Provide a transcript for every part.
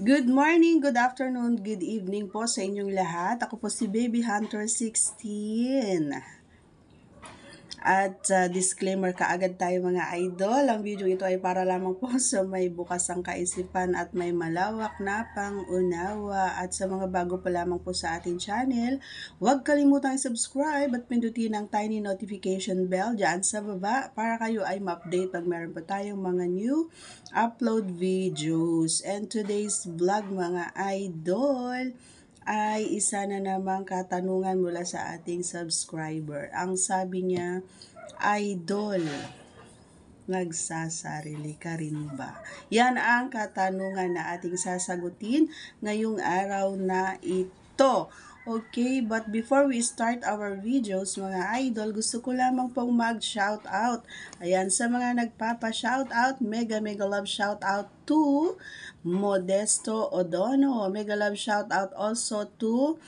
Good morning, good afternoon, good evening po sa inyong lahat. Ako po si Baby Hunter 16. At uh, disclaimer kaagad tayo mga idol, ang video ito ay para lamang po sa so may bukas ang kaisipan at may malawak na pangunawa. At sa mga bago pa lamang po sa ating channel, huwag kalimutang subscribe at pindutin ang tiny notification bell dyan sa baba para kayo ay ma-update pag meron pa tayong mga new upload videos. And today's vlog mga idol, ay isa na namang katanungan mula sa ating subscriber. Ang sabi niya, Idol, nagsasarili ka rin ba? Yan ang katanungan na ating sasagutin ngayong araw na ito. Okay, but before we start our videos, mga idol, gusto ko lamang pong mag-shoutout. Ayan, sa mga nagpapa-shoutout, mega mega love shoutout to Modesto Odono. Mega love shoutout also to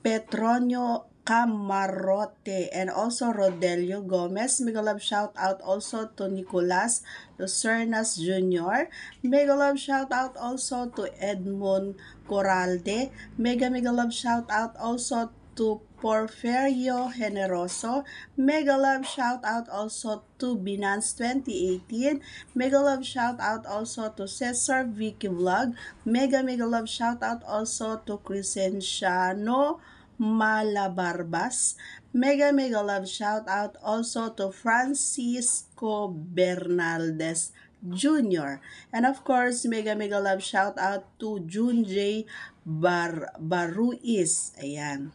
Petronio Camarote and also Rodelio Gomez. Mega love shout out also to Nicolas Lucernas Jr. Mega love shout out also to Edmond Coralde. Mega mega love shout out also to Porferio Generoso. Mega love shout out also to Binance 2018. Mega love shout out also to Cesar Vicky Vlog. Mega mega love shout out also to Crescenciano Malabarbas. Mega mega love shout out also to Francisco Bernaldez Jr. And of course, mega mega love shout out to Jun J. Bar Baruis. Ayan.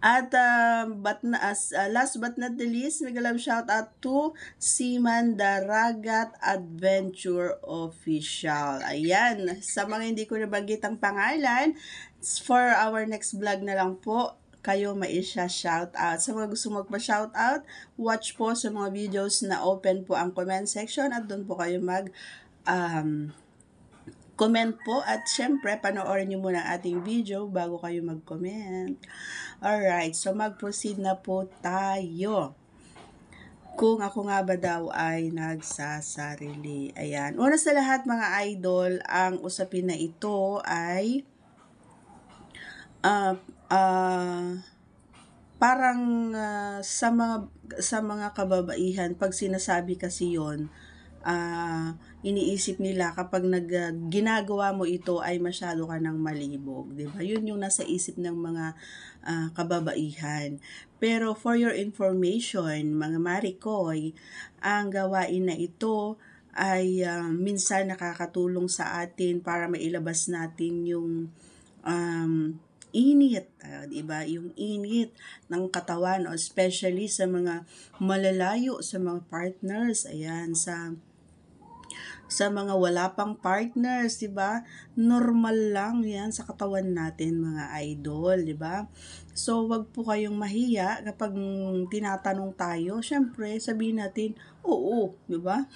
At uh, but as, uh, last but not the least, mega love shout out to Siman Daragat Adventure Official. Ayan, sa mga hindi ko nabanggit ang pangalan, for our next vlog na lang po, kayo shout out. Sa mga gusto magpa shout out, watch po sa mga videos na open po ang comment section at doon po kayo mag um, comment po at syempre panoorin niyo muna ating video bago kayo mag-comment. All right, so mag-proceed na po tayo. Kung ako nga ba daw ay nagsasarili. Ayan. Una sa lahat mga idol, ang usapin na ito ay uh, ah, parang, ah, sa mga sa mga kababaihan 'pag sinasabi kasi 'yon, uh, ah, iniisip nila kapag nag ah, ginagawa mo ito ay masyado ka ng malibog, 'di ba? 'Yun yung nasa isip ng mga, ah, kababaihan. Pero for your information, mga Marikoy, ang gawain na ito ay, ah, minsan nakakatulong sa atin para mailabas natin yung, um, init, uh, 'di ba? Yung init ng katawan, especially sa mga malalayo sa mga partners, ayan sa sa mga wala pang partners, 'di ba? Normal lang 'yan sa katawan natin, mga idol, 'di ba? So, wag po kayong mahiya kapag tinatanong tayo. Syempre, sabihin natin, oo, 'di ba?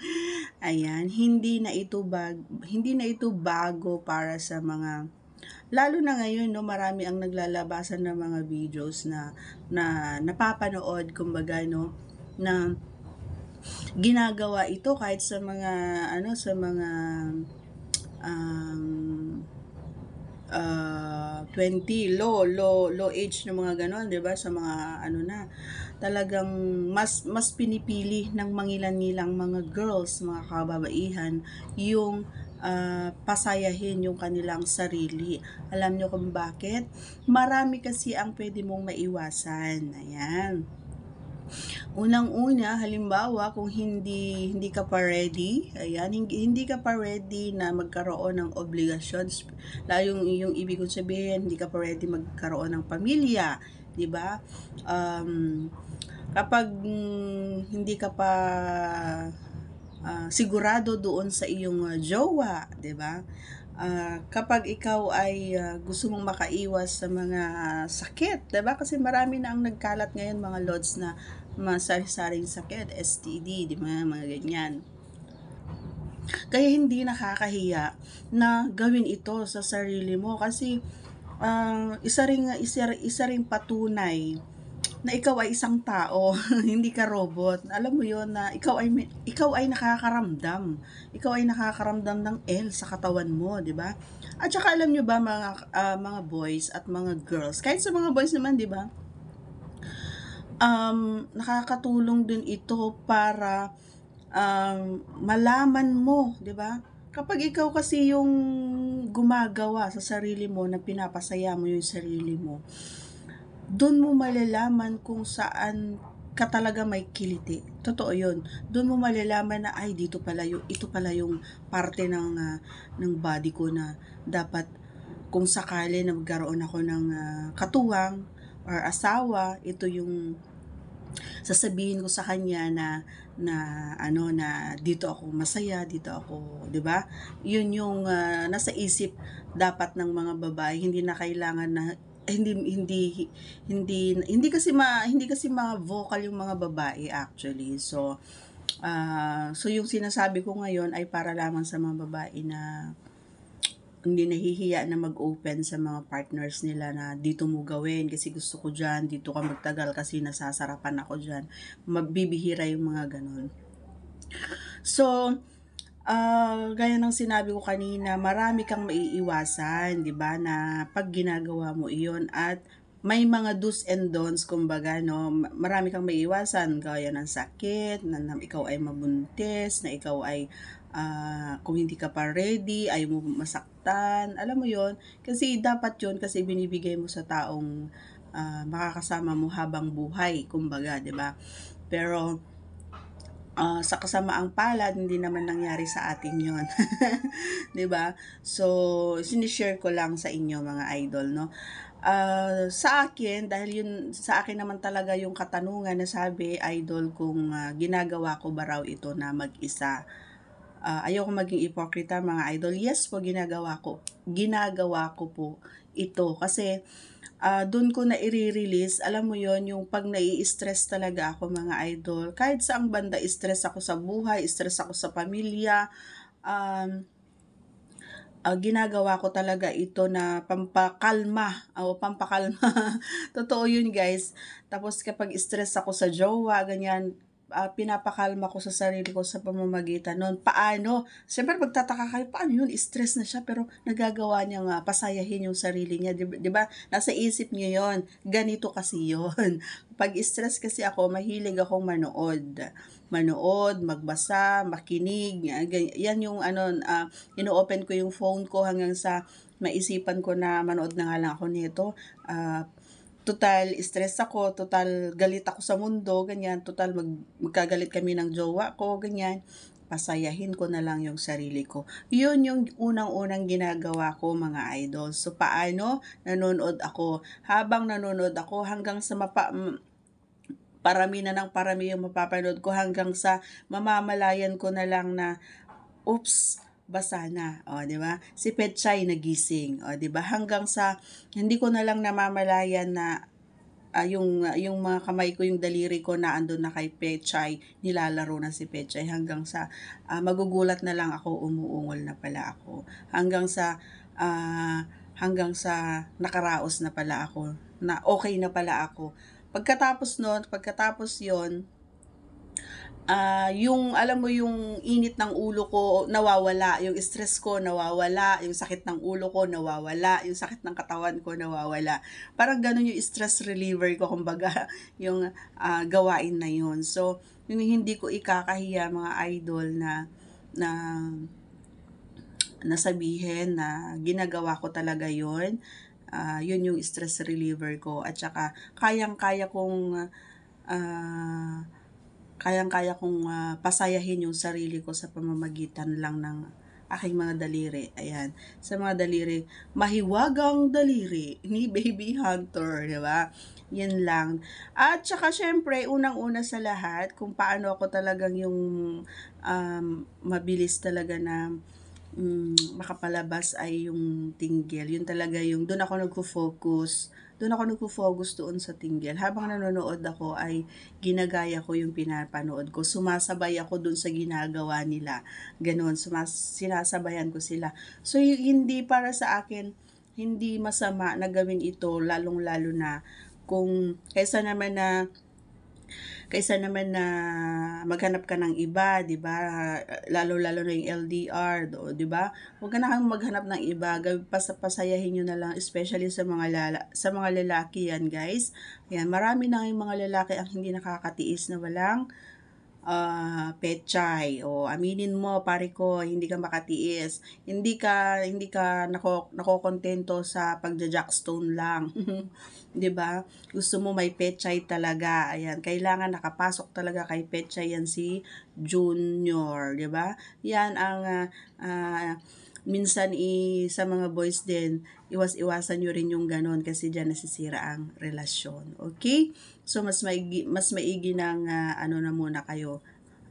Ayan, hindi na ito bag hindi na ito bago para sa mga lalo na ngayon no marami ang naglalabasan ng mga videos na na napapanood kumbaga no na ginagawa ito kahit sa mga ano sa mga um, uh, ah, 20 low low low age ng mga ganon 'di ba sa mga ano na talagang mas mas pinipili ng mangilan nilang mga girls, mga kababaihan, yung Ah, pasayahin yung kanilang sarili. Alam nyo kung bakit? Marami kasi ang pwede mong maiwasan. Ayan. Unang-una, halimbawa kung hindi hindi ka pa ready, ayan, hindi, ka pa ready na magkaroon ng obligasyon, yung yung ibig kong sabihin, hindi ka pa ready magkaroon ng pamilya, 'di ba? Um, kapag mm, hindi ka pa Ah, mm. sigurado doon sa iyong uh, jowa, 'di ba? Uh, kapag ikaw ay uh, gusto mong makaiwas sa mga sakit, 'di ba? Kasi marami na ang nagkalat ngayon mga lords na mga saring sakit, STD, 'di ba? Mga ganyan. Kaya hindi nakakahiya na gawin ito sa sarili mo kasi uh, isa ring isa, isa ring patunay na ikaw ay isang tao, hindi ka robot. Alam mo 'yon na ikaw ay ikaw ay nakakaramdam. Ikaw ay nakakaramdam ng L sa katawan mo, 'di ba? At saka alam niyo ba mga uh, mga boys at mga girls, kahit sa mga boys naman, 'di ba? Um, nakakatulong din ito para um, malaman mo, 'di ba? Kapag ikaw kasi yung gumagawa sa sarili mo na pinapasaya mo yung sarili mo, doon mo malalaman kung saan ka talaga may kiliti. Totoo 'yun. Doon mo malalaman na ay dito pala yung ito pala yung parte ng uh, ng body ko na dapat kung sakali na magkaroon ako ng uh, katuwang or asawa, ito yung sasabihin ko sa kanya na na ano na dito ako masaya, dito ako, 'di ba? 'Yun yung uh, nasa isip dapat ng mga babae, hindi na kailangan na hindi hindi hindi hindi kasi ma hindi kasi ma vocal yung mga babae actually. So uh, so yung sinasabi ko ngayon ay para lamang sa mga babae na hindi nahihiya na mag-open sa mga partners nila na dito mo gawin kasi gusto ko dyan, dito ka magtagal kasi nasasarapan ako dyan. Magbibihira yung mga ganun. So, uh, gaya ng sinabi ko kanina, marami kang maiiwasan, 'di ba, na pag ginagawa mo 'iyon at may mga do's and don'ts kumbaga no marami kang maiiwasan gaya ng sakit na, na ikaw ay mabuntis na ikaw ay uh, kung hindi ka pa ready ay mo masaktan alam mo yon kasi dapat yon kasi binibigay mo sa taong uh, makakasama mo habang buhay kumbaga 'di ba pero uh, sa kasamaang palad, hindi naman nangyari sa atin yon 'Di ba? So, sinishare ko lang sa inyo mga idol, no? Uh, sa akin, dahil yun, sa akin naman talaga yung katanungan na sabi, idol, kung uh, ginagawa ko ba raw ito na mag-isa. Uh, ayoko maging ipokrita mga idol. Yes po, ginagawa ko. Ginagawa ko po ito. Kasi, uh, ah, doon ko na i-release. Alam mo yon yung pag nai-stress talaga ako mga idol. Kahit sa ang banda, stress ako sa buhay, stress ako sa pamilya. Um, uh, ginagawa ko talaga ito na pampakalma o uh, pampakalma. Totoo yun guys. Tapos kapag stress ako sa jowa, ganyan, uh, pinapakalma ko sa sarili ko sa pamamagitan noon. Paano? Siyempre, magtataka kayo, paano yun? Stress na siya, pero nagagawa niya nga, pasayahin yung sarili niya. Di, ba? Nasa isip niyo yon Ganito kasi yon Pag stress kasi ako, mahilig akong manood. Manood, magbasa, makinig. Ah, yan yung ano, uh, ino-open ko yung phone ko hanggang sa maisipan ko na manood na nga lang ako nito. Uh, total stress ako, total galit ako sa mundo, ganyan, total mag, magkagalit kami ng jowa ko, ganyan. Pasayahin ko na lang yung sarili ko. Yun yung unang-unang ginagawa ko mga idol. So paano? Nanonood ako. Habang nanonood ako hanggang sa mapa parami na ng parami yung mapapanood ko hanggang sa mamamalayan ko na lang na oops, basa na. O, di ba? Si Petchay nagising. O, di ba? Hanggang sa, hindi ko na lang namamalayan na uh, yung, uh, yung mga kamay ko, yung daliri ko na andun na kay Pechay, nilalaro na si Pechay hanggang sa uh, magugulat na lang ako, umuungol na pala ako. Hanggang sa, uh, hanggang sa nakaraos na pala ako, na okay na pala ako. Pagkatapos noon, pagkatapos yon uh, yung alam mo yung init ng ulo ko nawawala, yung stress ko nawawala, yung sakit ng ulo ko nawawala, yung sakit ng katawan ko nawawala. Parang ganun yung stress reliever ko kumbaga yung uh, gawain na yun. So, yung hindi ko ikakahiya mga idol na na nasabihin na ginagawa ko talaga yon uh, ah, yun yung stress reliever ko at saka kayang-kaya kong uh, kayang-kaya kong uh, pasayahin yung sarili ko sa pamamagitan lang ng aking mga daliri. Ayan, sa mga daliri, mahiwagang daliri ni Baby Hunter, di ba? Yan lang. At saka syempre, unang-una sa lahat, kung paano ako talagang yung um, mabilis talaga na um, makapalabas ay yung tinggil. Yun talaga yung, doon ako nagfo-focus doon ako nagpo-focus doon sa tingil. Habang nanonood ako ay ginagaya ko yung pinapanood ko. Sumasabay ako doon sa ginagawa nila. Ganun, sumas sinasabayan ko sila. So hindi para sa akin hindi masama na gawin ito lalong-lalo na kung kaysa naman na Kaysa naman na maghanap ka ng iba, 'di ba? Lalo-lalo na yung LDR, 'di ba? Huwag ka na kang maghanap ng iba. Pasayahin niyo na lang especially sa mga lala, sa mga lalaki 'yan, guys. Ayan, marami na yung mga lalaki ang hindi nakakatiis na walang uh, pechay o aminin mo pare ko hindi ka makatiis hindi ka hindi ka nako nakokontento sa pagja-jackstone lang 'di ba gusto mo may pechay talaga ayan kailangan nakapasok talaga kay pechay yan si junior 'di ba yan ang uh, uh, minsan i, sa mga boys din, iwas-iwasan niyo rin yung ganon kasi diyan nasisira ang relasyon. Okay? So, mas maigi, mas maigi ng uh, ano na muna kayo.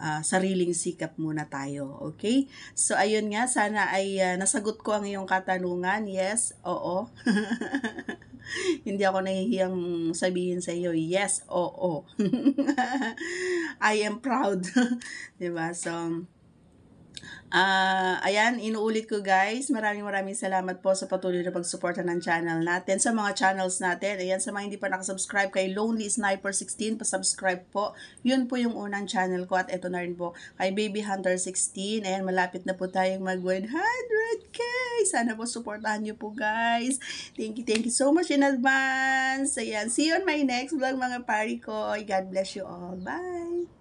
Uh, sariling sikap muna tayo. Okay? So, ayun nga. Sana ay uh, nasagot ko ang iyong katanungan. Yes? Oo? Hindi ako nahihiyang sabihin sa iyo, yes, oo. I am proud. 'Di ba? So, Uh, ayan, inuulit ko guys. Maraming maraming salamat po sa patuloy na pagsuporta ng channel natin. Sa mga channels natin, ayan, sa mga hindi pa nakasubscribe kay Lonely Sniper 16, pasubscribe po. Yun po yung unang channel ko at ito na rin po kay Baby Hunter 16. Ayan, malapit na po tayong mag 100k. Sana po supportahan nyo po guys. Thank you, thank you so much in advance. Ayan, see you on my next vlog mga pari ko. God bless you all. Bye!